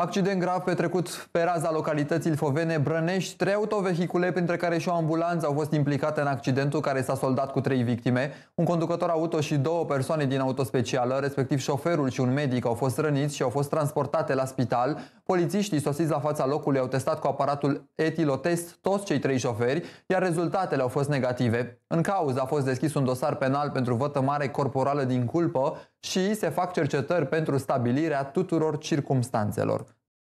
Accident grav petrecut pe raza localității Ilfovene, Brănești, trei autovehicule, printre care și o ambulanță, au fost implicate în accidentul care s-a soldat cu trei victime. Un conducător auto și două persoane din autospecială, respectiv șoferul și un medic, au fost răniți și au fost transportate la spital. Polițiștii sosiți la fața locului au testat cu aparatul etilotest toți cei trei șoferi, iar rezultatele au fost negative. În cauză a fost deschis un dosar penal pentru vătămare corporală din culpă și se fac cercetări pentru stabilirea tuturor circumstanțelor.